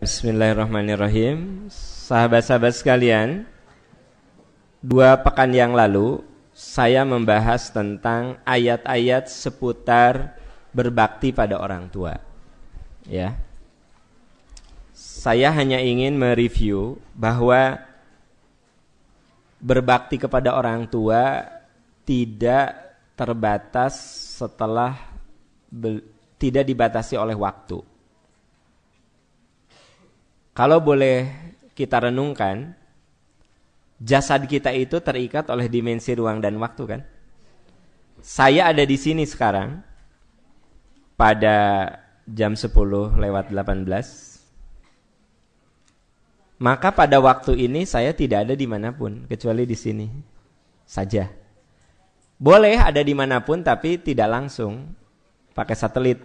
Bismillahirrahmanirrahim. Sahabat-sahabat sekalian, dua pekan yang lalu saya membahas tentang ayat-ayat seputar berbakti pada orang tua. Ya. Saya hanya ingin mereview bahwa berbakti kepada orang tua tidak terbatas setelah tidak dibatasi oleh waktu kalau boleh kita renungkan, jasad kita itu terikat oleh dimensi ruang dan waktu kan? Saya ada di sini sekarang pada jam 10 lewat 18. Maka pada waktu ini saya tidak ada di dimanapun kecuali di sini saja. Boleh ada di dimanapun tapi tidak langsung pakai satelit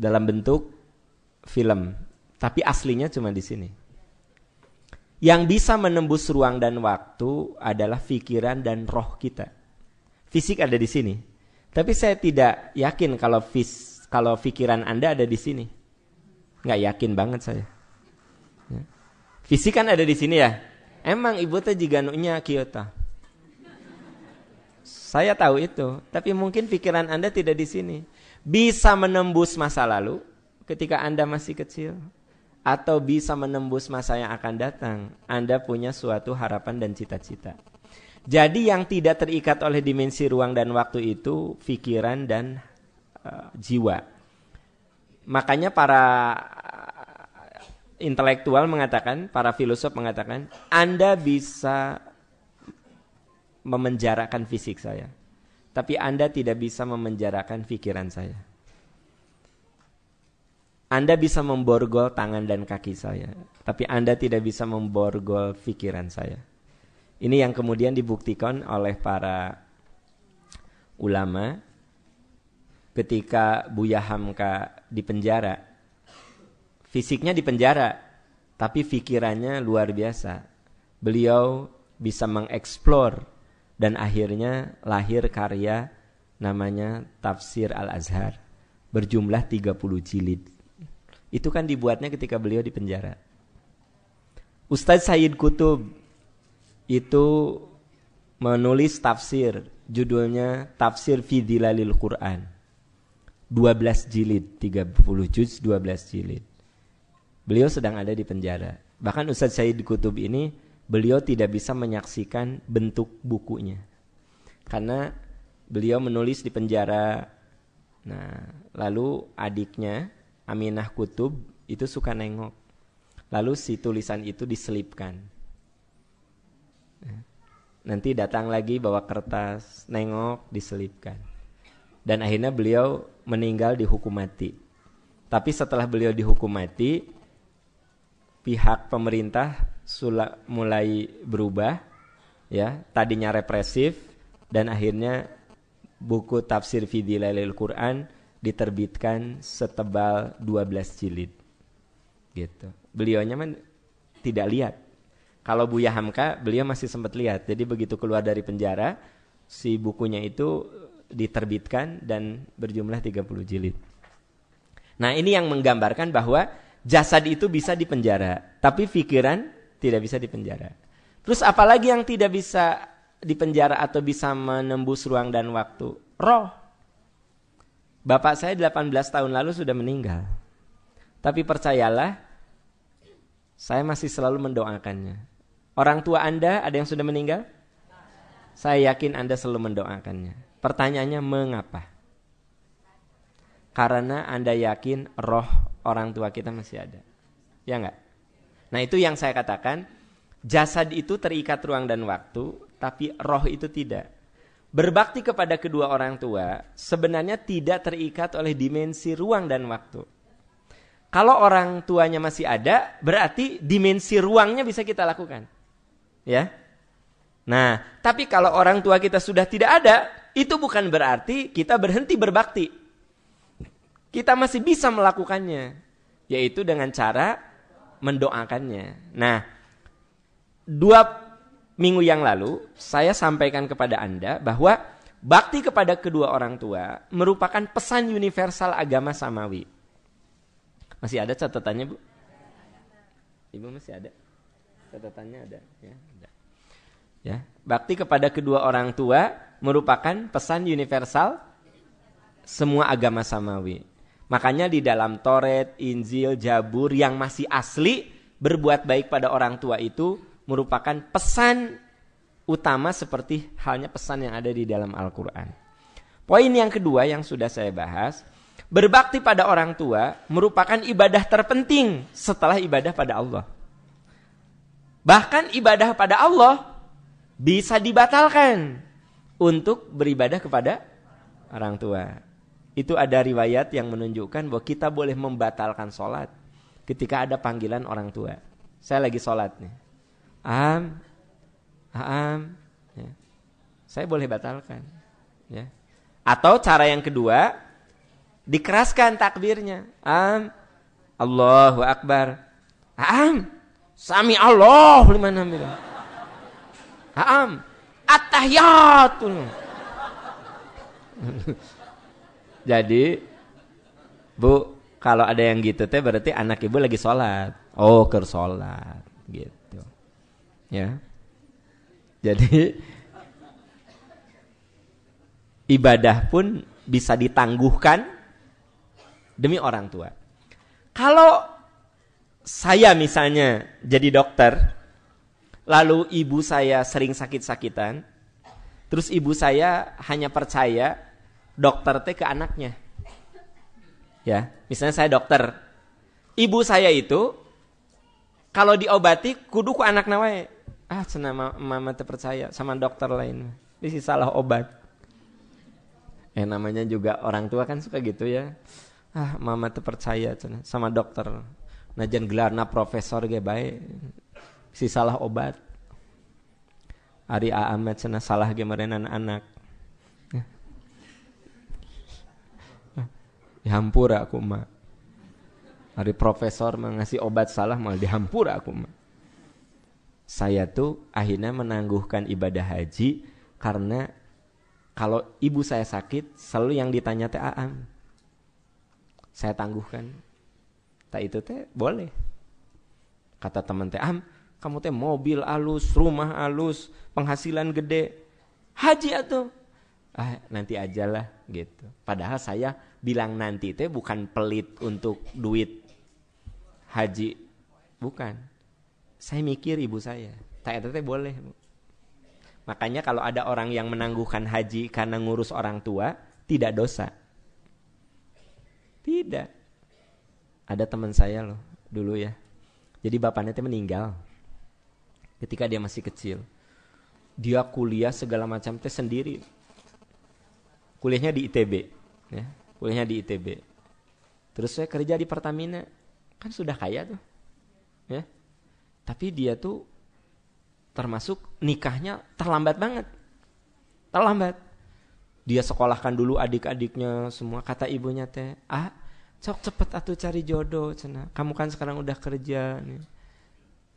dalam bentuk film tapi aslinya cuma di sini. Yang bisa menembus ruang dan waktu adalah pikiran dan roh kita. Fisik ada di sini. Tapi saya tidak yakin kalau fis, kalau pikiran Anda ada di sini. Nggak yakin banget saya. Ya. Fisik kan ada di sini ya. Emang ibu teh juga nunya Kyoto. Saya tahu itu, tapi mungkin pikiran Anda tidak di sini. Bisa menembus masa lalu ketika Anda masih kecil, atau bisa menembus masa yang akan datang, Anda punya suatu harapan dan cita-cita. Jadi yang tidak terikat oleh dimensi ruang dan waktu itu pikiran dan uh, jiwa. Makanya para eh, intelektual mengatakan, para filosof mengatakan, Anda bisa memenjarakan fisik saya, tapi Anda tidak bisa memenjarakan pikiran saya. Anda bisa memborgol tangan dan kaki saya, tapi Anda tidak bisa memborgol pikiran saya. Ini yang kemudian dibuktikan oleh para ulama ketika Buya Hamka di penjara. Fisiknya di penjara, tapi pikirannya luar biasa. Beliau bisa mengeksplor dan akhirnya lahir karya namanya Tafsir Al-Azhar berjumlah 30 jilid. Itu kan dibuatnya ketika beliau di penjara. Ustadz Said Kutub itu menulis tafsir judulnya Tafsir Fidilalil Quran. 12 jilid, 30 juz, 12 jilid. Beliau sedang ada di penjara. Bahkan Ustadz Said Kutub ini beliau tidak bisa menyaksikan bentuk bukunya. Karena beliau menulis di penjara. Nah, lalu adiknya Aminah Kutub itu suka nengok. Lalu si tulisan itu diselipkan. Nanti datang lagi bawa kertas, nengok, diselipkan. Dan akhirnya beliau meninggal dihukum mati. Tapi setelah beliau dihukum mati, pihak pemerintah sulak mulai berubah, ya tadinya represif dan akhirnya buku tafsir Fidilailil Quran diterbitkan setebal 12 jilid. Gitu. Beliaunya man tidak lihat. Kalau Buya Hamka, beliau masih sempat lihat. Jadi begitu keluar dari penjara, si bukunya itu diterbitkan dan berjumlah 30 jilid. Nah, ini yang menggambarkan bahwa jasad itu bisa dipenjara, tapi pikiran tidak bisa dipenjara. Terus apalagi yang tidak bisa dipenjara atau bisa menembus ruang dan waktu? Roh Bapak saya 18 tahun lalu sudah meninggal. Tapi percayalah, saya masih selalu mendoakannya. Orang tua Anda ada yang sudah meninggal? Saya yakin Anda selalu mendoakannya. Pertanyaannya mengapa? Karena Anda yakin roh orang tua kita masih ada. Ya enggak? Nah, itu yang saya katakan, jasad itu terikat ruang dan waktu, tapi roh itu tidak. Berbakti kepada kedua orang tua sebenarnya tidak terikat oleh dimensi ruang dan waktu. Kalau orang tuanya masih ada, berarti dimensi ruangnya bisa kita lakukan. Ya. Nah, tapi kalau orang tua kita sudah tidak ada, itu bukan berarti kita berhenti berbakti. Kita masih bisa melakukannya, yaitu dengan cara mendoakannya. Nah, dua minggu yang lalu saya sampaikan kepada Anda bahwa bakti kepada kedua orang tua merupakan pesan universal agama samawi. Masih ada catatannya, Bu? Ibu masih ada? Catatannya ada, ya. Ya, bakti kepada kedua orang tua merupakan pesan universal semua agama samawi. Makanya di dalam Taurat, Injil, Jabur yang masih asli berbuat baik pada orang tua itu merupakan pesan utama seperti halnya pesan yang ada di dalam Al-Quran. Poin yang kedua yang sudah saya bahas, berbakti pada orang tua merupakan ibadah terpenting setelah ibadah pada Allah. Bahkan ibadah pada Allah bisa dibatalkan untuk beribadah kepada orang tua. Itu ada riwayat yang menunjukkan bahwa kita boleh membatalkan sholat ketika ada panggilan orang tua. Saya lagi sholat nih am, am, ya. saya boleh batalkan. Ya. Atau cara yang kedua, dikeraskan takbirnya. Am, Allahu Akbar. Am, sami Allah liman hamidah. Am, attahiyatul. Jadi, Bu, kalau ada yang gitu teh berarti anak ibu lagi sholat. Oh, ker sholat gitu. Ya. Jadi ibadah pun bisa ditangguhkan demi orang tua. Kalau saya misalnya jadi dokter, lalu ibu saya sering sakit-sakitan, terus ibu saya hanya percaya dokter teh ke anaknya. Ya, misalnya saya dokter. Ibu saya itu kalau diobati kudu ku anak nawae. Ah, senama mama, terpercaya sama dokter lain. Ini salah obat. Eh namanya juga orang tua kan suka gitu ya. Ah, mama terpercaya cina sama dokter. Najan gelarna profesor gak baik Si salah obat. Ari Ahmad sena salah gimana anak. Eh, eh, dihampura aku mah. hari profesor mengasih obat salah malah dihampura aku mah saya tuh akhirnya menangguhkan ibadah haji karena kalau ibu saya sakit selalu yang ditanya teh Aam. Saya tangguhkan. Tak itu teh boleh. Kata teman teh aam kamu teh mobil alus, rumah alus, penghasilan gede. Haji atau Ah, nanti lah gitu. Padahal saya bilang nanti teh bukan pelit untuk duit haji. Bukan saya mikir ibu saya tak teh boleh makanya kalau ada orang yang menangguhkan haji karena ngurus orang tua tidak dosa tidak ada teman saya loh dulu ya jadi bapaknya teh meninggal ketika dia masih kecil dia kuliah segala macam teh sendiri kuliahnya di ITB ya kuliahnya di ITB terus saya kerja di Pertamina kan sudah kaya tuh ya tapi dia tuh termasuk nikahnya terlambat banget. Terlambat. Dia sekolahkan dulu adik-adiknya semua kata ibunya teh, "Ah, cok cepet atuh cari jodoh cina. Kamu kan sekarang udah kerja nih."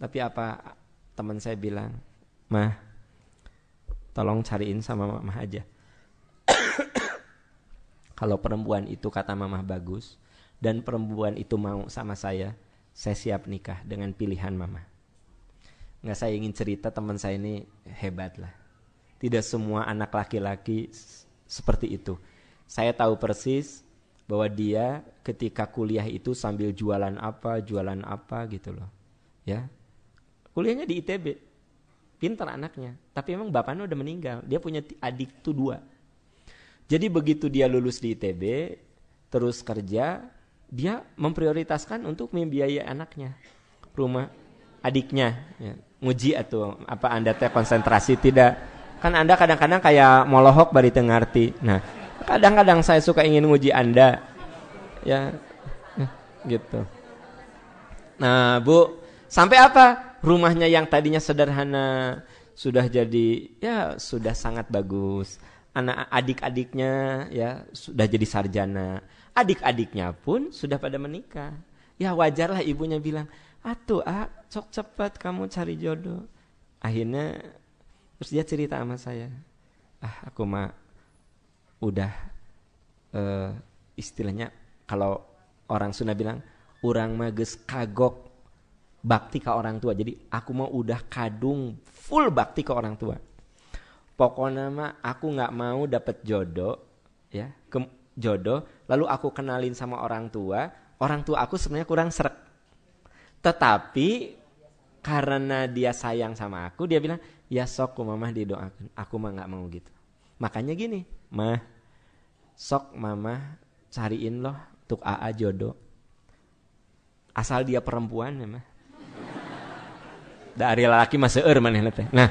Tapi apa teman saya bilang, "Mah, tolong cariin sama mama aja." Kalau perempuan itu kata mama bagus dan perempuan itu mau sama saya, saya siap nikah dengan pilihan mama nggak saya ingin cerita teman saya ini hebat lah tidak semua anak laki-laki seperti itu saya tahu persis bahwa dia ketika kuliah itu sambil jualan apa jualan apa gitu loh ya kuliahnya di itb pinter anaknya tapi emang bapaknya udah meninggal dia punya adik tuh dua jadi begitu dia lulus di itb terus kerja dia memprioritaskan untuk membiayai anaknya rumah adiknya ya. nguji atau apa anda teh konsentrasi tidak kan anda kadang-kadang kayak molohok bari tengarti nah kadang-kadang saya suka ingin nguji anda ya, ya gitu nah bu sampai apa rumahnya yang tadinya sederhana sudah jadi ya sudah sangat bagus anak adik-adiknya ya sudah jadi sarjana adik-adiknya pun sudah pada menikah ya wajarlah ibunya bilang atuh ah sok cepat kamu cari jodoh akhirnya terus dia cerita sama saya ah aku mah udah uh, istilahnya kalau orang Sunda bilang orang mah geus kagok bakti ke orang tua jadi aku mah udah kadung full bakti ke orang tua pokoknya mah aku nggak mau dapet jodoh ya ke jodoh lalu aku kenalin sama orang tua orang tua aku sebenarnya kurang serak tetapi karena dia sayang sama aku, dia bilang, ya sok mama didoakan. Aku mah nggak mau gitu. Makanya gini, mah sok mama cariin loh untuk AA jodoh. Asal dia perempuan ya mah. Dari laki masih er mana teh. Ya. Nah,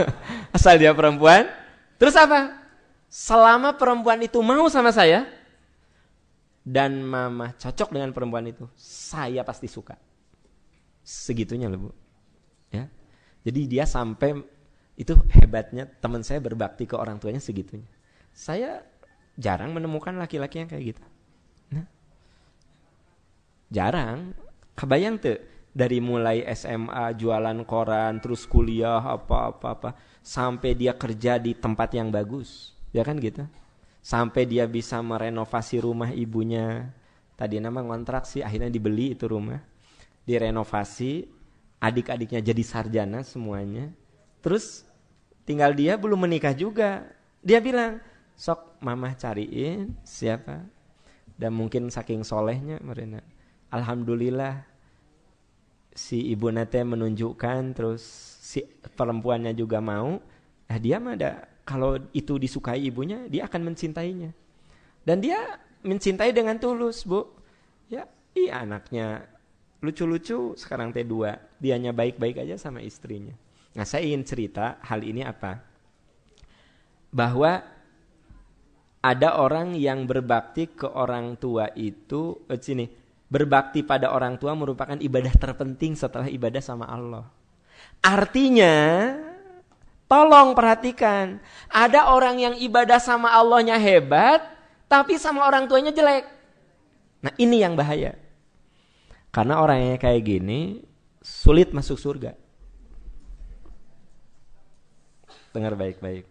asal dia perempuan, terus apa? Selama perempuan itu mau sama saya dan mama cocok dengan perempuan itu, saya pasti suka segitunya loh bu ya jadi dia sampai itu hebatnya teman saya berbakti ke orang tuanya segitunya saya jarang menemukan laki-laki yang kayak gitu nah, jarang kebayang tuh dari mulai SMA jualan koran terus kuliah apa apa apa sampai dia kerja di tempat yang bagus ya kan gitu sampai dia bisa merenovasi rumah ibunya tadi nama kontrak sih akhirnya dibeli itu rumah direnovasi, adik-adiknya jadi sarjana semuanya. Terus tinggal dia belum menikah juga. Dia bilang, sok mama cariin siapa. Dan mungkin saking solehnya Marina. Alhamdulillah si ibu nate menunjukkan terus si perempuannya juga mau. Nah dia mah ada kalau itu disukai ibunya dia akan mencintainya. Dan dia mencintai dengan tulus bu. Ya i iya anaknya lucu-lucu sekarang T 2 dianya baik-baik aja sama istrinya nah saya ingin cerita hal ini apa bahwa ada orang yang berbakti ke orang tua itu eh, sini berbakti pada orang tua merupakan ibadah terpenting setelah ibadah sama Allah artinya tolong perhatikan ada orang yang ibadah sama Allahnya hebat tapi sama orang tuanya jelek nah ini yang bahaya karena orangnya kayak gini sulit masuk surga. Dengar baik-baik.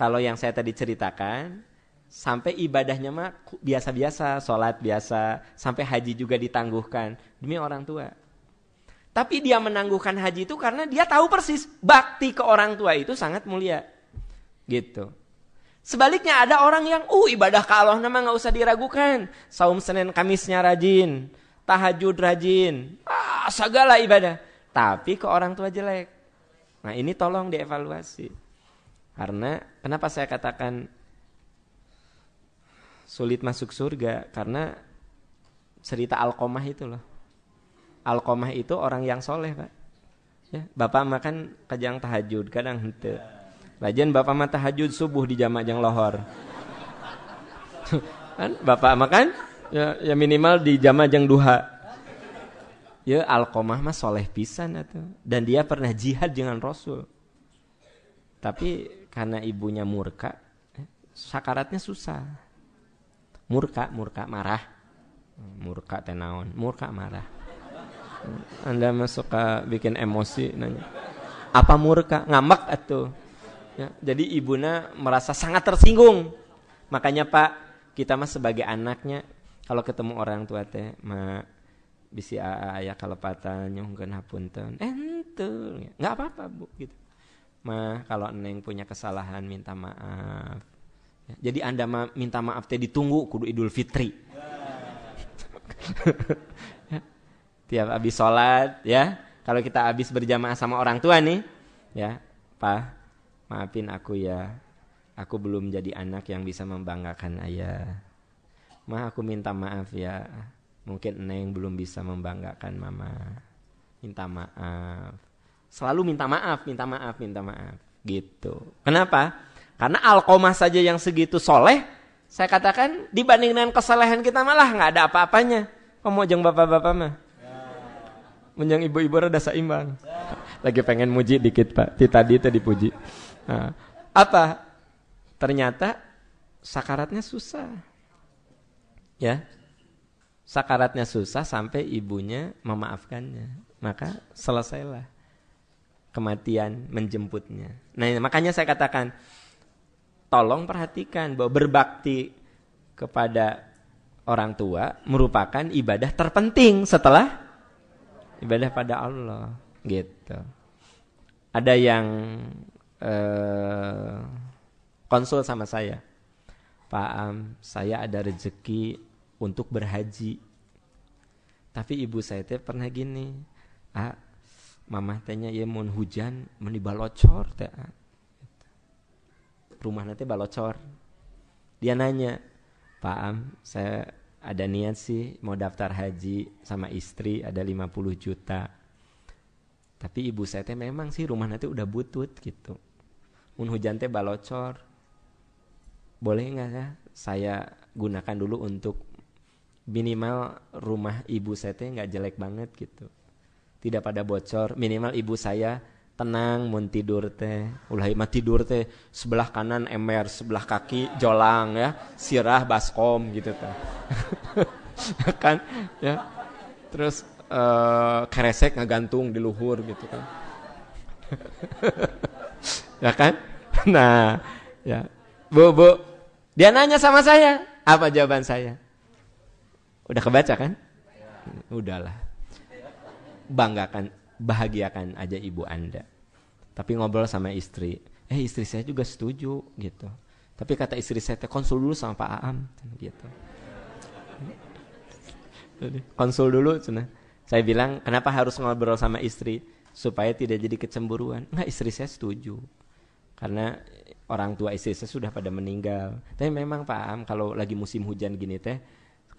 Kalau yang saya tadi ceritakan, sampai ibadahnya mah biasa-biasa, sholat biasa, sampai haji juga ditangguhkan demi orang tua. Tapi dia menangguhkan haji itu karena dia tahu persis bakti ke orang tua itu sangat mulia. Gitu. Sebaliknya ada orang yang uh ibadah ke Allah nama nggak usah diragukan. Saum Senin Kamisnya rajin, tahajud rajin, ah, segala ibadah. Tapi ke orang tua jelek. Nah ini tolong dievaluasi. Karena kenapa saya katakan sulit masuk surga? Karena cerita Alkomah itu loh. Alkomah itu orang yang soleh pak. Ya, bapak makan kejang tahajud, kadang hente. Lajen bapak mah tahajud subuh di jamak jang lohor. Kan? bapak makan ya, ya minimal di Jama'ah ajang duha ya alkomah mah soleh pisan atau dan dia pernah jihad dengan rasul tapi karena ibunya murka eh, sakaratnya susah murka murka marah murka tenaon murka marah anda masuk suka bikin emosi nanya apa murka ngamak atau ya, jadi ibunya merasa sangat tersinggung makanya pak kita mah sebagai anaknya kalau ketemu orang tua teh ma bisi aa ayah kalepatan nyungkeun hapunten eh, entul nggak apa-apa bu gitu ma kalau neng punya kesalahan minta maaf ya, jadi anda ma minta maaf teh ditunggu kudu idul fitri ya. tiap habis sholat ya kalau kita habis berjamaah sama orang tua nih ya pak maafin aku ya aku belum jadi anak yang bisa membanggakan ayah Ma aku minta maaf ya. Mungkin Neng belum bisa membanggakan Mama. Minta maaf. Selalu minta maaf, minta maaf, minta maaf. Gitu. Kenapa? Karena Alkomah saja yang segitu soleh. Saya katakan dibanding dengan kesalehan kita malah nggak ada apa-apanya. jeng bapak-bapak mah. Menjang ibu-ibu rada seimbang. Lagi pengen muji dikit pak. Di tadi itu dipuji. Nah, apa? Ternyata sakaratnya susah ya sakaratnya susah sampai ibunya memaafkannya maka selesailah kematian menjemputnya nah makanya saya katakan tolong perhatikan bahwa berbakti kepada orang tua merupakan ibadah terpenting setelah ibadah pada Allah gitu ada yang eh, konsul sama saya Pak Am, saya ada rezeki untuk berhaji. Tapi ibu saya teh pernah gini, ah, mamah tehnya ya mau hujan, meni balocor teh. Ah. Rumah nanti balocor. Dia nanya, Pak Am, saya ada niat sih mau daftar haji sama istri ada 50 juta. Tapi ibu saya teh memang sih rumah nanti udah butut gitu. Un hujan teh balocor. Boleh nggak ya saya gunakan dulu untuk minimal rumah ibu saya teh nggak jelek banget gitu tidak pada bocor minimal ibu saya tenang mau tidur teh ulah mah tidur teh sebelah kanan ember sebelah kaki jolang ya sirah baskom gitu teh kan ya terus uh, keresek ngegantung di luhur gitu kan ya kan nah ya bu bu dia nanya sama saya apa jawaban saya Udah kebaca kan? Udahlah. Banggakan, bahagiakan aja ibu Anda. Tapi ngobrol sama istri. Eh istri saya juga setuju gitu. Tapi kata istri saya konsul dulu sama Pak Aam gitu. konsul dulu Cuna. Saya bilang kenapa harus ngobrol sama istri supaya tidak jadi kecemburuan. Enggak istri saya setuju. Karena orang tua istri saya sudah pada meninggal. Tapi memang Pak Am kalau lagi musim hujan gini teh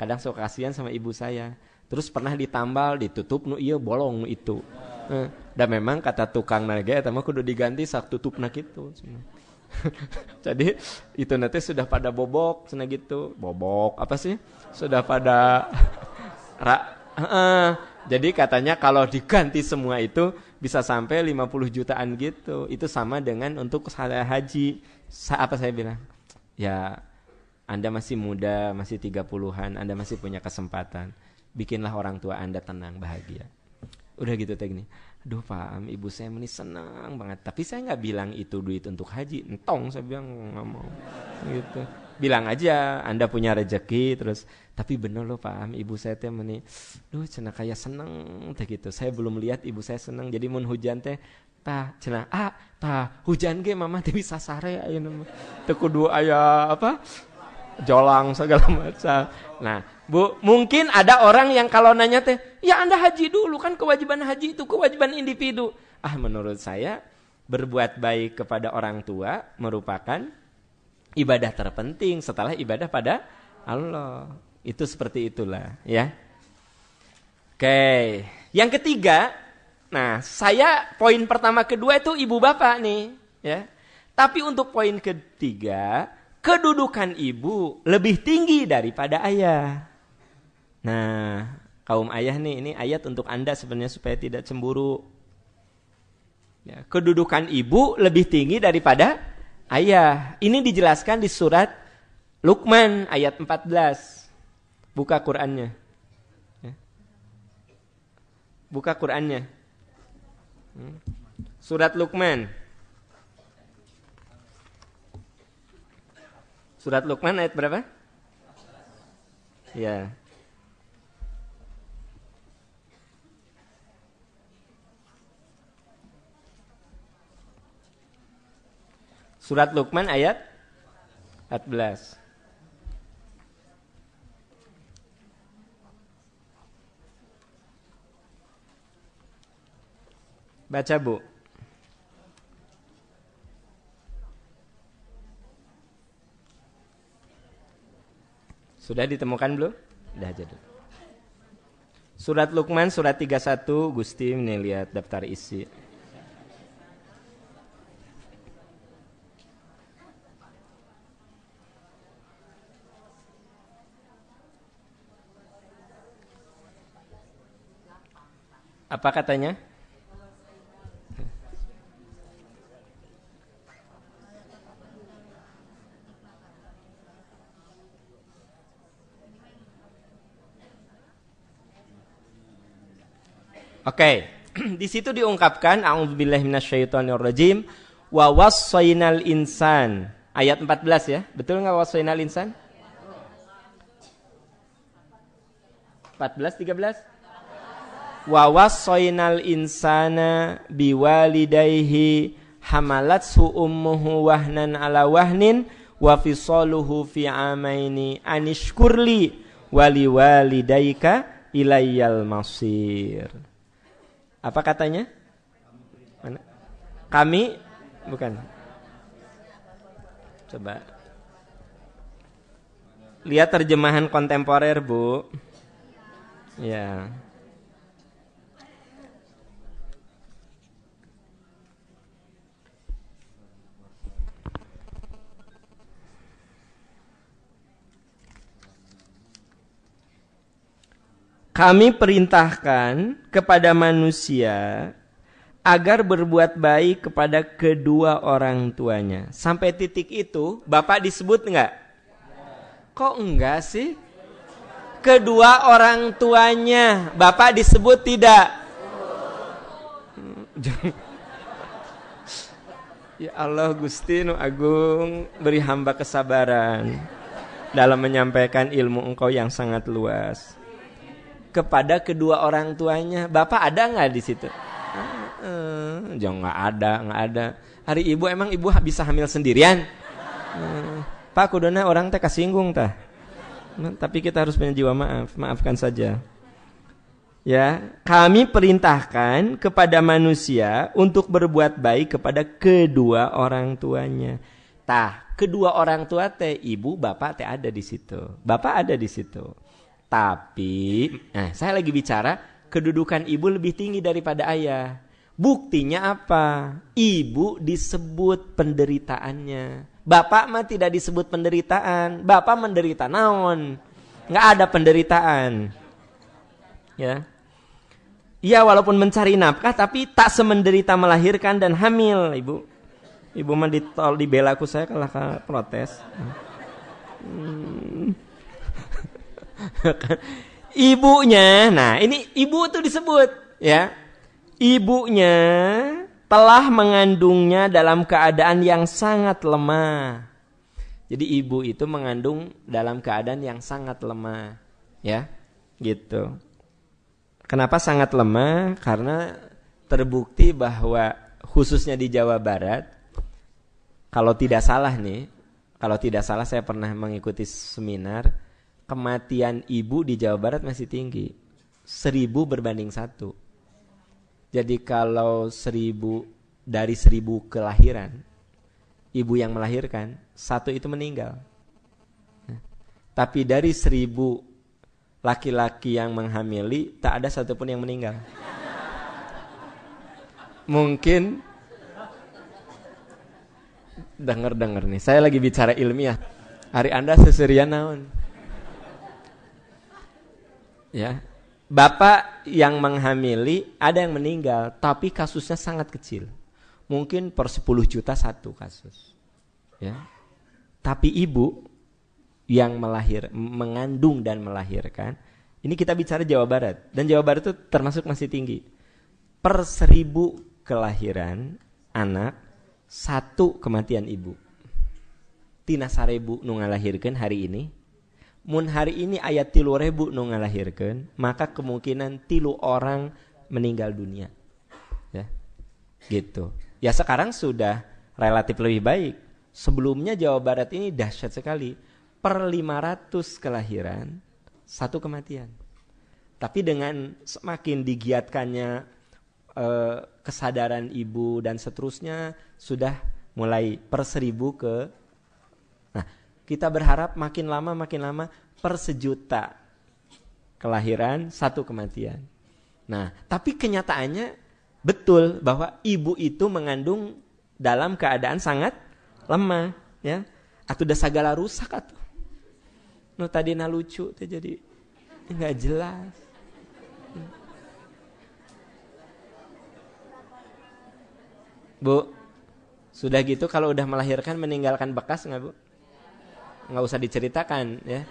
kadang suka kasihan sama ibu saya terus pernah ditambal ditutup nu iya bolong nu itu eh, dan memang kata tukang naga ya mah kudu diganti sak tutup nak itu jadi itu nanti sudah pada bobok sana gitu bobok apa sih sudah pada ra, uh, jadi katanya kalau diganti semua itu bisa sampai 50 jutaan gitu itu sama dengan untuk saya haji Sa apa saya bilang ya anda masih muda, masih 30-an, Anda masih punya kesempatan. Bikinlah orang tua Anda tenang, bahagia. Udah gitu teknik. Aduh Pak, ibu saya ini senang banget. Tapi saya nggak bilang itu duit untuk haji. Entong, saya bilang nggak mau. Gitu. Bilang aja, Anda punya rezeki terus. Tapi bener loh Pak, ibu saya teh meni, duh cina kayak seneng teh gitu. Saya belum lihat ibu saya seneng. Jadi mun hujan teh ta cenah ah ta hujan ge mama teh bisa sare ayeuna teu kudu aya apa jolang segala macam. Nah, Bu, mungkin ada orang yang kalau nanya teh, "Ya Anda haji dulu kan kewajiban haji itu kewajiban individu." Ah, menurut saya berbuat baik kepada orang tua merupakan ibadah terpenting setelah ibadah pada Allah. Itu seperti itulah, ya. Oke, yang ketiga, nah saya poin pertama kedua itu ibu bapak nih, ya. Tapi untuk poin ketiga, kedudukan ibu lebih tinggi daripada ayah. Nah, kaum ayah nih, ini ayat untuk Anda sebenarnya supaya tidak cemburu. Ya, kedudukan ibu lebih tinggi daripada ayah. Ini dijelaskan di surat Luqman ayat 14. Buka Qur'annya. Ya. Buka Qur'annya. Hmm. Surat Luqman Surat Luqman ayat berapa? Ya. Surat Luqman ayat 14. Baca Bu. Sudah ditemukan belum? Sudah jadi. Surat Lukman surat 31 Gusti ini lihat daftar isi. Apa katanya? Oke. di situ diungkapkan auzubillahi minasyaitonirrajim wa wassainal insan. Ayat 14 ya. Betul nggak wassainal insan? 14 13? Wa wassainal insana biwalidayhi hamalatsu ummuhu wahnan ala wahnin wa fisaluhu fi amaini anishkurli wali walidayka ilayyal masir. Apa katanya? Mana? Kami bukan. Coba. Lihat terjemahan kontemporer, Bu. Ya. Yeah. Kami perintahkan kepada manusia agar berbuat baik kepada kedua orang tuanya. Sampai titik itu, Bapak disebut enggak? Kok enggak sih? Kedua orang tuanya, Bapak disebut tidak? ya Allah Gusti nu Agung beri hamba kesabaran dalam menyampaikan ilmu engkau yang sangat luas kepada kedua orang tuanya. Bapak ada nggak di situ? Ah, eh, jangan nggak ada, nggak ada. Hari ibu emang ibu bisa hamil sendirian? Ah, Pak kudona orang teh kasinggung tah. tapi kita harus punya jiwa maaf, maafkan saja. Ya, kami perintahkan kepada manusia untuk berbuat baik kepada kedua orang tuanya. Tah, kedua orang tua teh ibu bapak teh ada di situ. Bapak ada di situ. Tapi, nah saya lagi bicara kedudukan ibu lebih tinggi daripada ayah. Buktinya apa? Ibu disebut penderitaannya. Bapak mah tidak disebut penderitaan. Bapak menderita naon? Nggak ada penderitaan. Ya. Iya walaupun mencari nafkah tapi tak semenderita melahirkan dan hamil, Ibu. Ibu mah ditol dibelaku saya kalah protes. Hmm. ibunya. Nah, ini ibu itu disebut ya. Ibunya telah mengandungnya dalam keadaan yang sangat lemah. Jadi ibu itu mengandung dalam keadaan yang sangat lemah, ya. Gitu. Kenapa sangat lemah? Karena terbukti bahwa khususnya di Jawa Barat kalau tidak salah nih, kalau tidak salah saya pernah mengikuti seminar kematian ibu di Jawa Barat masih tinggi. Seribu berbanding satu. Jadi kalau seribu dari seribu kelahiran, ibu yang melahirkan, satu itu meninggal. Nah, tapi dari seribu laki-laki yang menghamili, tak ada satupun yang meninggal. Mungkin denger-denger nih, saya lagi bicara ilmiah. Hari Anda seserian naon? ya bapak yang menghamili ada yang meninggal tapi kasusnya sangat kecil mungkin per 10 juta satu kasus ya tapi ibu yang melahir mengandung dan melahirkan ini kita bicara Jawa Barat dan Jawa Barat itu termasuk masih tinggi per seribu kelahiran anak satu kematian ibu tina sarebu nu hari ini mun hari ini ayat tilu rebu nu ngalahirkan maka kemungkinan tilu orang meninggal dunia ya gitu ya sekarang sudah relatif lebih baik sebelumnya Jawa Barat ini dahsyat sekali per 500 kelahiran satu kematian tapi dengan semakin digiatkannya eh, kesadaran ibu dan seterusnya sudah mulai per seribu ke kita berharap makin lama makin lama per sejuta kelahiran satu kematian. Nah, tapi kenyataannya betul bahwa ibu itu mengandung dalam keadaan sangat lemah, ya. Atau udah segala rusak atau. No tadi na lucu tuh jadi nggak jelas. Bu, sudah gitu kalau udah melahirkan meninggalkan bekas nggak bu? nggak usah diceritakan ya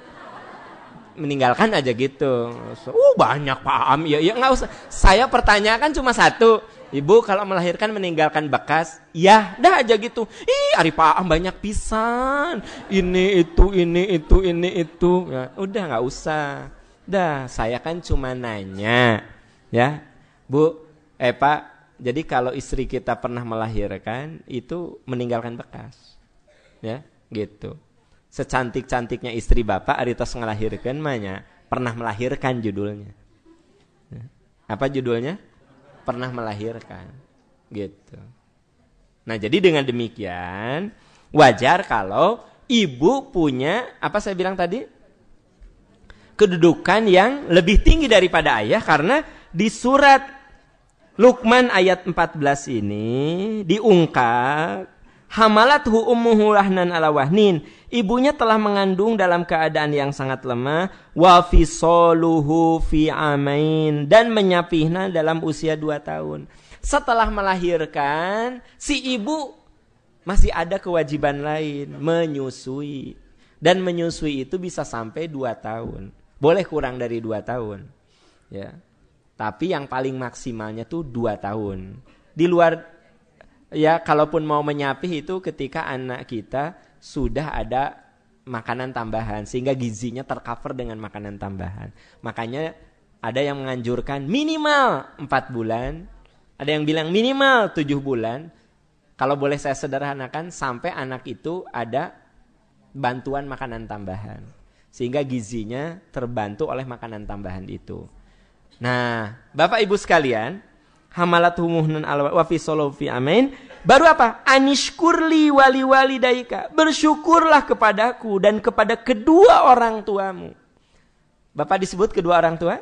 meninggalkan aja gitu. Uh banyak paham ya ya nggak usah. Saya pertanyakan cuma satu. Ibu kalau melahirkan meninggalkan bekas, ya dah aja gitu. Ih, hari Pak Am banyak pisan. Ini itu ini itu ini itu. Ya, udah nggak usah. Dah, saya kan cuma nanya. Ya. Bu, eh Pak, jadi kalau istri kita pernah melahirkan itu meninggalkan bekas. Ya, gitu secantik-cantiknya istri bapak aritos ngelahirkan mahnya pernah melahirkan judulnya apa judulnya pernah melahirkan gitu nah jadi dengan demikian wajar kalau ibu punya apa saya bilang tadi kedudukan yang lebih tinggi daripada ayah karena di surat Lukman ayat 14 ini diungkap Hamalathu ummuhu rahnan ala wahnin. Ibunya telah mengandung dalam keadaan yang sangat lemah. Wa soluhu fi amain. Dan menyapihna dalam usia dua tahun. Setelah melahirkan, si ibu masih ada kewajiban lain. Menyusui. Dan menyusui itu bisa sampai dua tahun. Boleh kurang dari dua tahun. Ya. Tapi yang paling maksimalnya tuh dua tahun. Di luar ya kalaupun mau menyapih itu ketika anak kita sudah ada makanan tambahan sehingga gizinya tercover dengan makanan tambahan. Makanya ada yang menganjurkan minimal 4 bulan, ada yang bilang minimal 7 bulan. Kalau boleh saya sederhanakan sampai anak itu ada bantuan makanan tambahan. Sehingga gizinya terbantu oleh makanan tambahan itu. Nah, Bapak Ibu sekalian, hamalat humuhnan alwa wa fi solofi amin baru apa anishkurli wali wali daika bersyukurlah kepadaku dan kepada kedua orang tuamu Bapak disebut kedua orang tua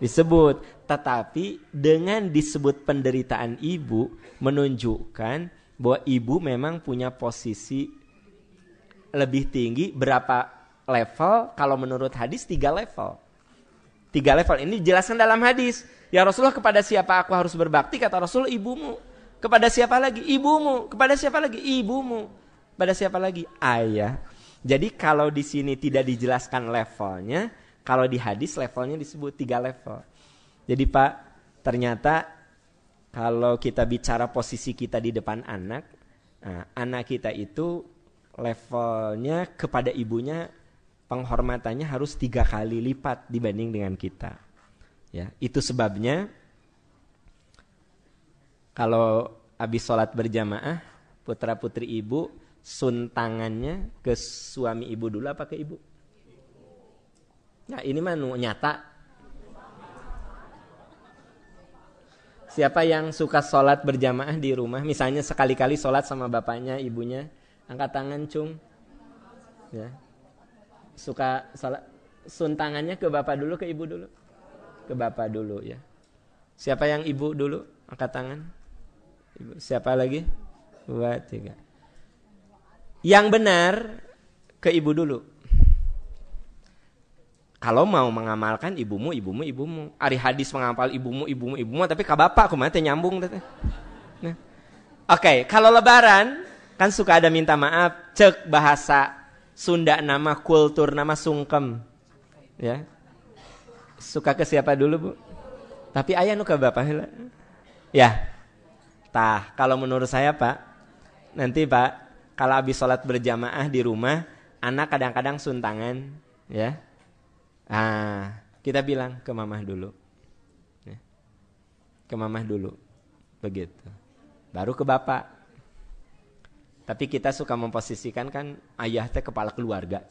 disebut tetapi dengan disebut penderitaan ibu menunjukkan bahwa ibu memang punya posisi lebih tinggi berapa level kalau menurut hadis tiga level tiga level ini dijelaskan dalam hadis Ya Rasulullah kepada siapa aku harus berbakti? Kata Rasul ibumu. Kepada siapa lagi? Ibumu. Kepada siapa lagi? Ibumu. Kepada siapa lagi? Ayah. Jadi kalau di sini tidak dijelaskan levelnya, kalau di hadis levelnya disebut tiga level. Jadi Pak, ternyata kalau kita bicara posisi kita di depan anak, nah, anak kita itu levelnya kepada ibunya penghormatannya harus tiga kali lipat dibanding dengan kita. Ya, itu sebabnya kalau habis sholat berjamaah putra putri ibu sun tangannya ke suami ibu dulu apa ke ibu? Nah ini mah nyata. Siapa yang suka sholat berjamaah di rumah, misalnya sekali-kali sholat sama bapaknya, ibunya, angkat tangan cung, ya, suka sholat suntangannya ke bapak dulu ke ibu dulu ke bapak dulu ya. Siapa yang ibu dulu? Angkat tangan. Ibu. Siapa lagi? Dua, tiga. Yang benar ke ibu dulu. Kalau mau mengamalkan ibumu, ibumu, ibumu. Ari hadis mengamal ibumu, ibumu, ibumu. Tapi ke bapak aku mati nyambung. Nah. Oke, okay, kalau lebaran kan suka ada minta maaf. Cek bahasa Sunda nama kultur nama sungkem. Ya, suka ke siapa dulu bu? Tapi ayah nu ke bapak hela. Ya. Tah, kalau menurut saya pak, nanti pak, kalau habis sholat berjamaah di rumah, anak kadang-kadang suntangan, ya. Ah, kita bilang ke mamah dulu. Ya. Ke mamah dulu. Begitu. Baru ke bapak. Tapi kita suka memposisikan kan ayah teh kepala keluarga.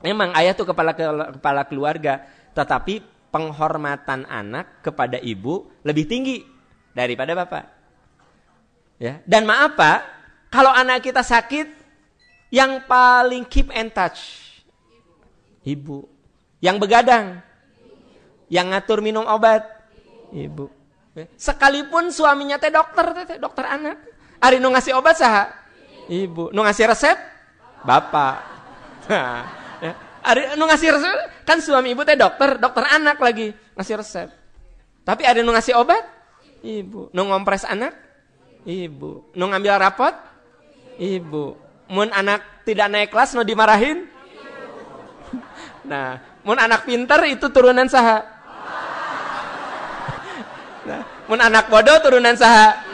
Memang ayah tuh kepala kepala keluarga, tetapi penghormatan anak kepada ibu lebih tinggi daripada bapak. Ya. Dan maaf pak, kalau anak kita sakit, yang paling keep and touch ibu, yang begadang, yang ngatur minum obat, ibu. Ya. Sekalipun suaminya teh dokter, teh dokter anak, Ari nu ngasih obat sah, Ibu. Nu ngasih resep? Bapak. Nah. Ada nu ngasih resep kan suami ibu teh dokter, dokter anak lagi ngasih resep. Tapi ada nu ngasih obat? Ibu. Nu ngompres anak? Ibu. Nu ngambil rapot? Ibu. Mun anak tidak naik kelas nu dimarahin? Nah, mun anak pinter itu turunan saha? Nah, mun anak bodoh turunan saha?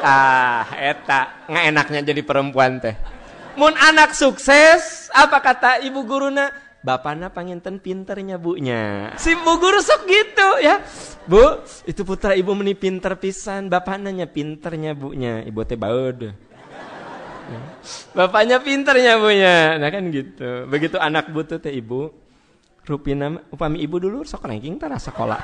Ah, eta, nggak enaknya jadi perempuan teh mun anak sukses, apa kata ibu guruna? Bapaknya panginten pinternya bunya. Si bu guru sok gitu ya. Bu, itu putra ibu meni pinter pisan. Bapaknya pinternya nya. Ibu teh baud. Ya. Bapaknya pinternya bunya. Nah kan gitu. Begitu anak butuh teh ibu. Rupina upami ibu dulu sok ranking tara sekolah.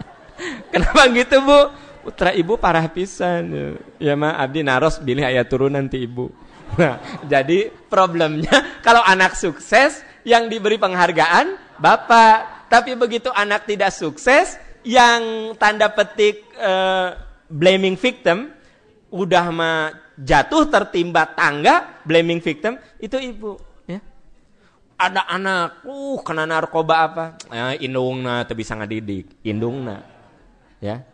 Kenapa gitu bu? Putra ibu parah pisan. Ya, ya mah abdi naros bilih ayat turun nanti ibu. Nah, jadi problemnya kalau anak sukses yang diberi penghargaan bapak, tapi begitu anak tidak sukses yang tanda petik uh, blaming victim udah mah jatuh tertimba tangga blaming victim itu ibu ya. Ada anak, uh kena narkoba apa? Ya, eh, indungna tapi bisa didik indungna. Ya.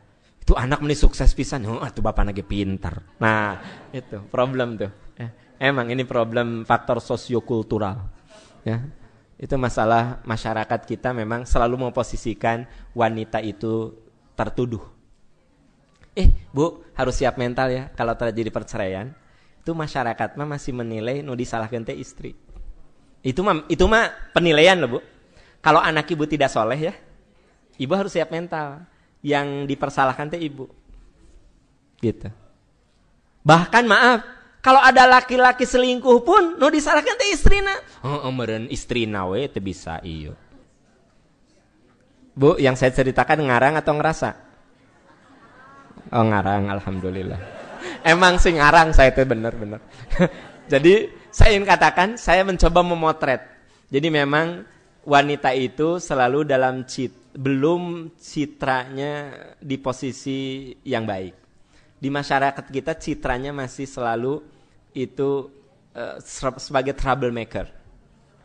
Itu anak meni sukses pisan, oh, tuh bapak lagi pinter. Nah, itu problem tuh. Ya, emang ini problem faktor sosiokultural. Ya. Itu masalah masyarakat kita memang selalu memposisikan wanita itu tertuduh. Eh, Bu, harus siap mental ya kalau terjadi perceraian. Itu masyarakat mah masih menilai nu salah teh istri. Itu mah itu mah penilaian loh, Bu. Kalau anak ibu tidak soleh ya, ibu harus siap mental. Yang dipersalahkan teh ibu. Gitu. Bahkan maaf, kalau ada laki-laki selingkuh pun nu disalahkan teh istrina heeh oh, meureun istrina we teh bisa iyo. Bu, yang saya ceritakan ngarang atau ngerasa? Oh, ngarang alhamdulillah. Emang sih ngarang saya teh bener-bener. Jadi saya ingin katakan saya mencoba memotret. Jadi memang wanita itu selalu dalam cit belum citranya di posisi yang baik di masyarakat kita citranya masih selalu itu uh, sebagai troublemaker.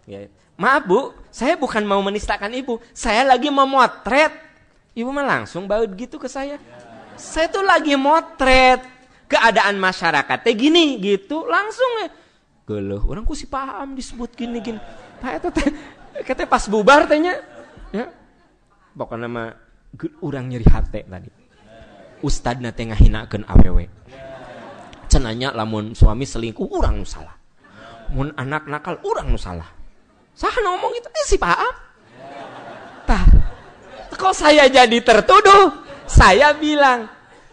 Ya. Maaf bu, saya bukan mau menistakan ibu, saya lagi memotret. Ibu mah langsung baut gitu ke saya. Ya. Saya tuh lagi motret keadaan masyarakatnya gini gitu langsung ya. Geluh, orang kusi paham disebut gini gini. Pak itu teh katanya pas bubar tehnya Ya. Pokoknya mah orang nyeri hati tadi ustad tengah hinakan awewe cenanya lamun suami selingkuh orang salah mun anak nakal orang salah sah ngomong itu eh, si paam tah kok saya jadi tertuduh saya bilang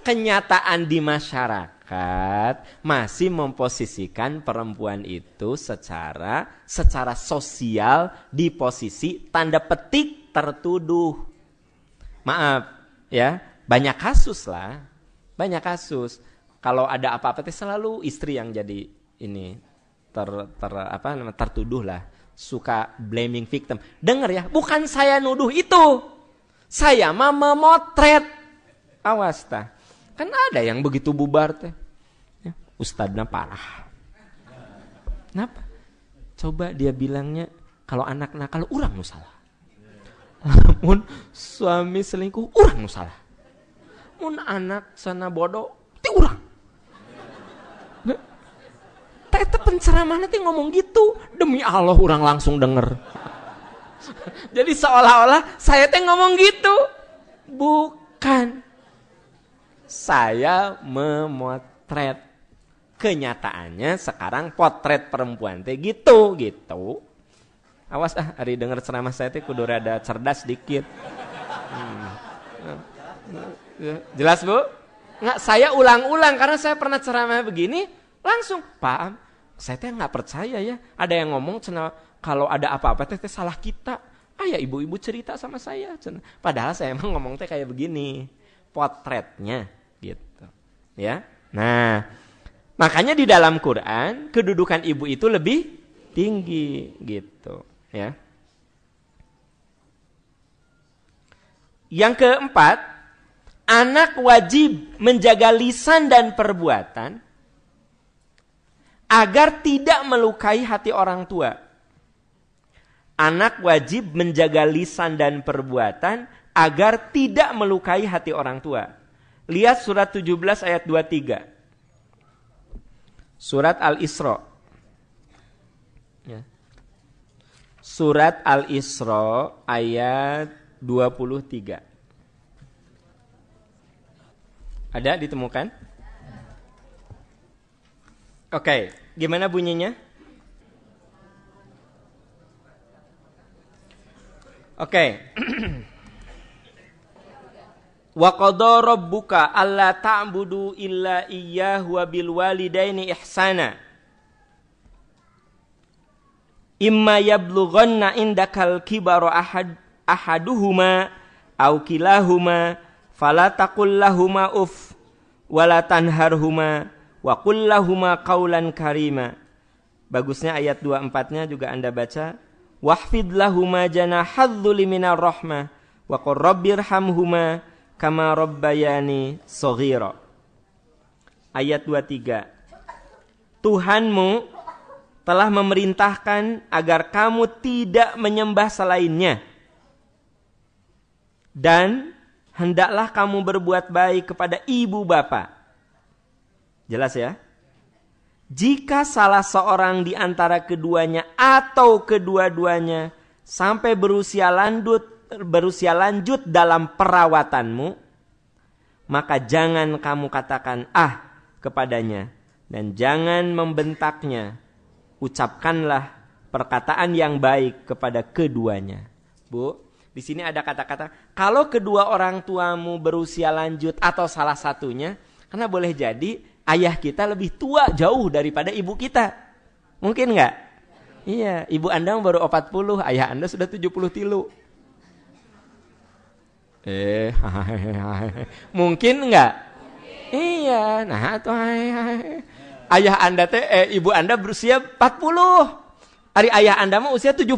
kenyataan di masyarakat masih memposisikan perempuan itu secara secara sosial di posisi tanda petik tertuduh maaf ya banyak kasus lah, banyak kasus. Kalau ada apa-apa teh selalu istri yang jadi ini ter ter apa namanya tertuduh lah, suka blaming victim. Dengar ya, bukan saya nuduh itu. Saya mama motret Awas ta Kan ada yang begitu bubar teh. Ya, parah. Kenapa? Coba dia bilangnya kalau anak nakal orang nusalah, Namun suami selingkuh orang nusalah lamun anak sana bodoh ti urang tete penceramah nanti ngomong gitu demi Allah orang langsung denger jadi seolah-olah saya teh ngomong gitu bukan saya memotret kenyataannya sekarang potret perempuan teh gitu gitu awas ah hari denger ceramah saya teh kudu rada cerdas dikit hmm. Ya. Jelas bu? Nggak, saya ulang-ulang karena saya pernah ceramah begini, langsung pak Saya teh nggak percaya ya, ada yang ngomong cina kalau ada apa-apa teh salah kita. ayah ya, ibu-ibu cerita sama saya, cina. padahal saya emang ngomong teh kayak begini, potretnya gitu, ya. Nah, makanya di dalam Quran kedudukan ibu itu lebih tinggi gitu, ya. Yang keempat, anak wajib menjaga lisan dan perbuatan agar tidak melukai hati orang tua. Anak wajib menjaga lisan dan perbuatan agar tidak melukai hati orang tua. Lihat surat 17 ayat 23. Surat Al-Isra. Ya. Surat Al-Isra ayat 23. Ada ditemukan? Oke, okay. gimana bunyinya? Oke. Okay. Wa qadha rabbuka alla ta'budu illa iyyahu wa bil walidaini ihsana. Imma yablughanna indakal kibara ahad ahaduhuma aw kilahuma fala taqul uff uf wala tanharhuma wa qul qaulan karima. Bagusnya ayat 24-nya juga Anda baca. Wahfid lahuma janahadzuli minar rahmah wa qur rabbirhamhuma kama rabbayani saghira. Ayat 23. Tuhanmu telah memerintahkan agar kamu tidak menyembah selainnya. Dan hendaklah kamu berbuat baik kepada ibu bapak. Jelas ya? Jika salah seorang di antara keduanya atau kedua-duanya sampai berusia lanjut berusia lanjut dalam perawatanmu, maka jangan kamu katakan ah kepadanya dan jangan membentaknya. Ucapkanlah perkataan yang baik kepada keduanya. Bu, di sini ada kata-kata, kalau kedua orang tuamu berusia lanjut atau salah satunya, karena boleh jadi ayah kita lebih tua jauh daripada ibu kita. Mungkin nggak? Iya, ibu Anda baru 40, ayah Anda sudah 70 tilu. Eh, hai, hai. mungkin nggak? Iya, nah atau Ayah Anda teh eh, ibu Anda berusia 40. Hari ayah Anda mau usia 70.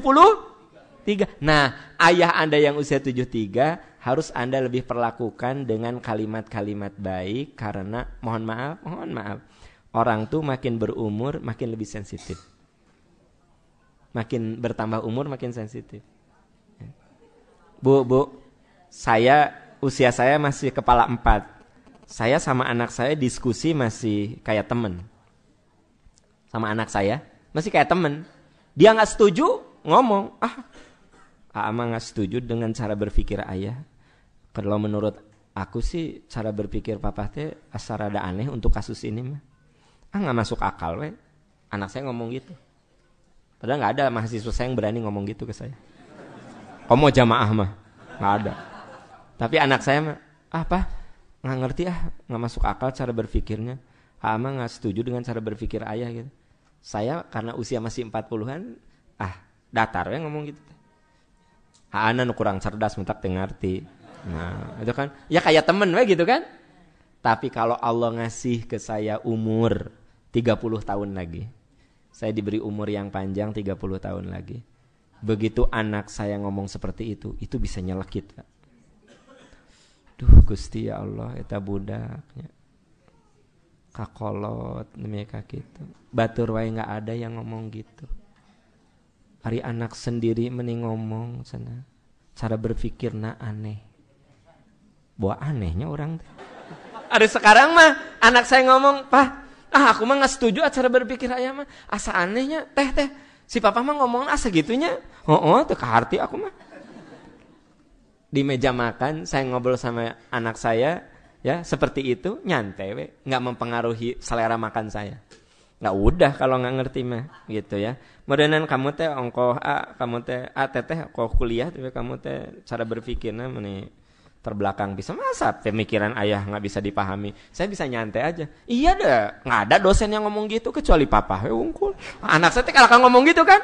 73. Nah, ayah Anda yang usia 73 harus Anda lebih perlakukan dengan kalimat-kalimat baik karena mohon maaf, mohon maaf. Orang tuh makin berumur makin lebih sensitif. Makin bertambah umur makin sensitif. Bu, bu, saya usia saya masih kepala empat. Saya sama anak saya diskusi masih kayak temen. Sama anak saya masih kayak temen. Dia nggak setuju ngomong, ah ama nggak setuju dengan cara berpikir ayah kalau menurut aku sih cara berpikir papa teh asal ada aneh untuk kasus ini mah ah nggak masuk akal we anak saya ngomong gitu padahal nggak ada mahasiswa saya yang berani ngomong gitu ke saya mau jamaah mah nggak ada tapi anak saya mah apa ah, nggak ngerti ah nggak masuk akal cara berpikirnya ah nggak setuju dengan cara berpikir ayah gitu saya karena usia masih 40-an ah datar ya ngomong gitu Haanan kurang cerdas mentak tengarti. Nah, itu kan ya kayak temen we gitu kan. Tapi kalau Allah ngasih ke saya umur 30 tahun lagi. Saya diberi umur yang panjang 30 tahun lagi. Begitu anak saya ngomong seperti itu, itu bisa nyelekit. Duh, Gusti ya Allah, eta budaknya kakolot demi kak gitu batur wae nggak ada yang ngomong gitu hari anak sendiri meni ngomong sana cara berpikir na aneh buah anehnya orang ada sekarang mah anak saya ngomong pah ah aku mah nggak setuju ah cara berpikir ayah mah asa anehnya teh teh si papa mah ngomong asa ah, gitunya oh oh tuh hati aku mah di meja makan saya ngobrol sama anak saya ya seperti itu nyantai nggak mempengaruhi selera makan saya nggak udah kalau nggak ngerti mah gitu ya modernan kamu teh ongko a kamu teh a teteh kok kuliah tapi kamu teh cara berpikirnya meni terbelakang bisa masa pemikiran ayah nggak bisa dipahami saya bisa nyantai aja iya deh nggak ada dosen yang ngomong gitu kecuali papa we ungkul anak saya kalau kalau ngomong gitu kan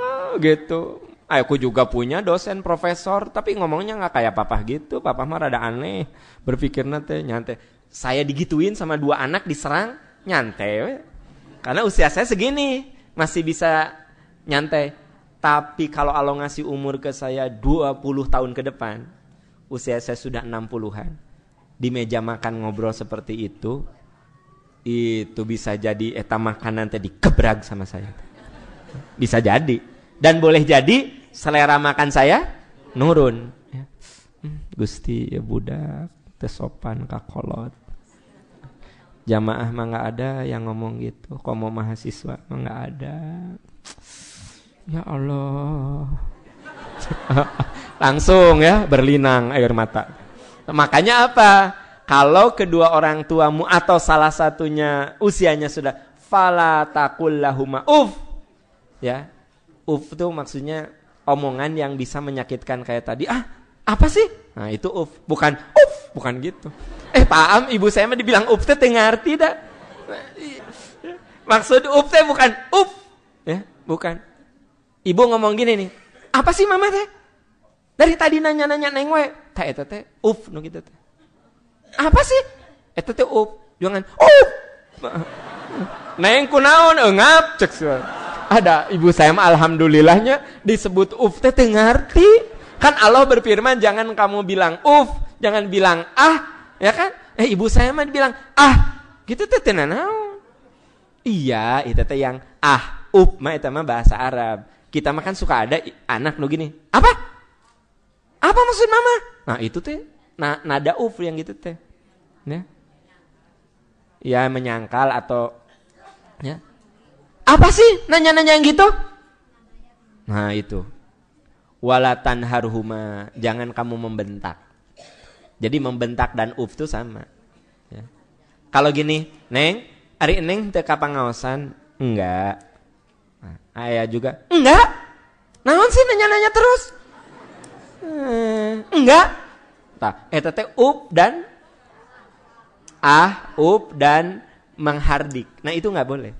oh, gitu aku juga punya dosen profesor tapi ngomongnya nggak kayak papa gitu papa mah rada aneh berpikirnya teh nyantai saya digituin sama dua anak diserang nyantai karena usia saya segini, masih bisa nyantai. Tapi kalau Allah ngasih umur ke saya 20 tahun ke depan, usia saya sudah 60-an. Di meja makan ngobrol seperti itu, itu bisa jadi eta makanan tadi kebrag sama saya. Bisa jadi. Dan boleh jadi selera makan saya nurun. Ya. Hmm, Gusti ya budak, tesopan kakolot jamaah mah nggak ada yang ngomong gitu komo mahasiswa mah nggak ada ya Allah langsung ya berlinang air mata makanya apa kalau kedua orang tuamu atau salah satunya usianya sudah fala takullahuma uf ya uf itu maksudnya omongan yang bisa menyakitkan kayak tadi ah apa sih nah itu uf bukan uf bukan gitu Eh paham ibu saya mah dibilang up teh ngerti dah. Maksud up teh bukan up. Ya, bukan. Ibu ngomong gini nih. Apa sih mama teh? Dari tadi nanya-nanya neng we. Teh eta teh up nu kitu teh. Apa sih? Eta teh up. Jangan up. Neng kunaon engap eh, cek suara. Ada ibu saya mah alhamdulillahnya disebut up teh ngerti. Kan Allah berfirman jangan kamu bilang uf, jangan bilang ah, ya kan eh ibu saya mah bilang ah gitu teh tenanau iya itu teh yang ah up mah itu mah bahasa Arab kita mah kan suka ada anak lo gini apa apa maksud mama nah itu teh na nada up yang gitu teh ya ya menyangkal atau ya apa sih nanya-nanya yang gitu nah itu walatan harhuma jangan kamu membentak jadi membentak dan uf itu sama. Ya. Kalau gini, neng, hari neng teka pangawasan, enggak. Nah, ayah juga, enggak. Naon sih nanya-nanya terus? Hmm, enggak. Nah, Eh teteh up dan ah, up dan menghardik. Nah, itu enggak boleh.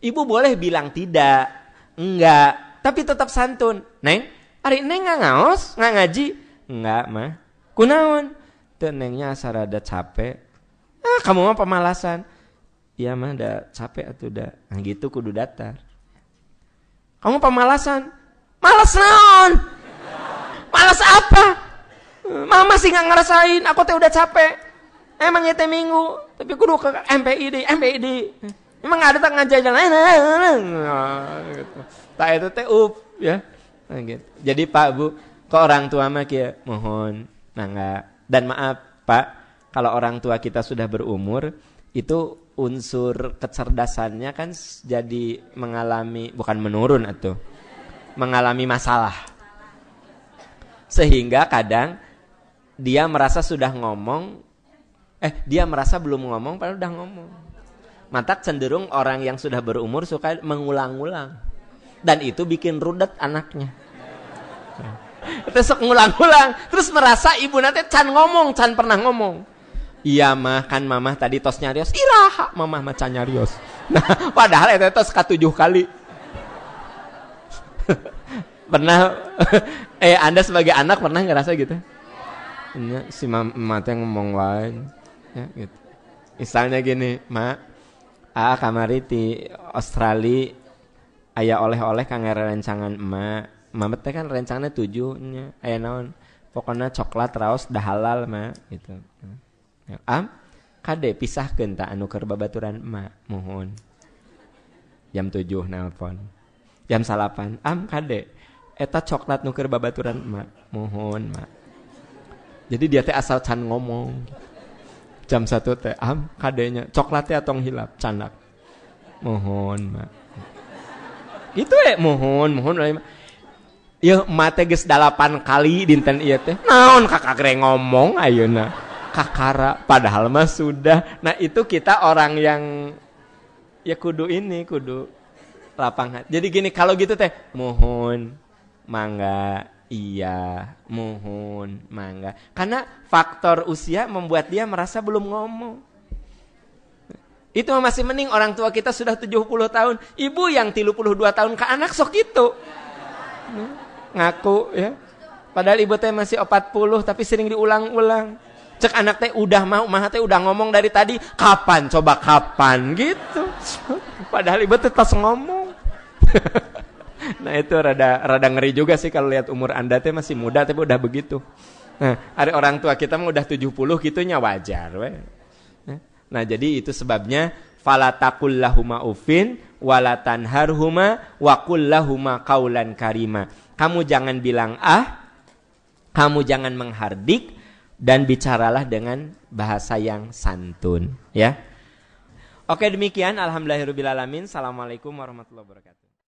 Ibu boleh bilang tidak, enggak, tapi tetap santun. Neng, hari neng nggak ngaos, nggak ngaji, enggak mah. Kunaon? tenengnya asal ada capek ah kamu mah pemalasan iya mah ada capek atau udah nah, gitu kudu datar kamu pemalasan malas naon malas apa mama sih nggak ngerasain aku teh udah capek emang teh minggu tapi kudu ke MPID MPID emang nggak ada tak ngajak lain nah, nah, nah, gitu. tak itu teh up ya gitu. jadi pak bu kok orang tua mah kia mohon enggak dan maaf Pak, kalau orang tua kita sudah berumur, itu unsur kecerdasannya kan jadi mengalami bukan menurun atau mengalami masalah. Sehingga kadang dia merasa sudah ngomong eh dia merasa belum ngomong padahal udah ngomong. Mata cenderung orang yang sudah berumur suka mengulang-ulang dan itu bikin rudet anaknya terus ngulang-ulang. Terus merasa ibu nanti can ngomong, can pernah ngomong. Iya mah, kan mamah tadi tos nyarios. Iraha mamah macan nyarios. Nah, padahal itu tos ketujuh kali. pernah, eh Anda sebagai anak pernah ngerasa gitu? Ya, si mamah ngomong lain Ya, gitu. Misalnya gini, mak, ah kamari di Australia ayah oleh-oleh kangen rencangan emak mamet teh kan rencana tujuhnya ayah eh, naon pokoknya coklat raus dah halal ma gitu ya, am kade pisah genta anu babaturan ma mohon jam tujuh nelpon jam salapan am kade eta coklat nuker babaturan ma mohon ma jadi dia teh asal can ngomong jam satu teh am kadenya coklatnya tong hilap canak mohon ma itu eh mohon mohon Iya mate geus 8 kali dinten iya teh. Naon kakak gre ngomong ayo ayeuna. Kakara padahal mah sudah. Nah itu kita orang yang ya kudu ini kudu lapang hati. Jadi gini kalau gitu teh mohon mangga iya mohon mangga. Karena faktor usia membuat dia merasa belum ngomong. Itu masih mending orang tua kita sudah 70 tahun. Ibu yang 32 tahun ke anak sok itu. Nah ngaku ya. Padahal ibu teh masih 40 tapi sering diulang-ulang. Cek anak teh udah mau, mah teh udah ngomong dari tadi, kapan coba kapan gitu. Padahal ibu teh tas ngomong. nah itu rada rada ngeri juga sih kalau lihat umur Anda teh masih muda tapi udah begitu. Nah, ada orang tua kita mah udah 70 gitunya wajar we. Nah, jadi itu sebabnya falatakul lahuma ufin walatan harhuma qul lahuma kaulan karima. Kamu jangan bilang ah, kamu jangan menghardik dan bicaralah dengan bahasa yang santun, ya. Oke demikian alhamdulillahirobbilalamin. Assalamualaikum warahmatullahi wabarakatuh.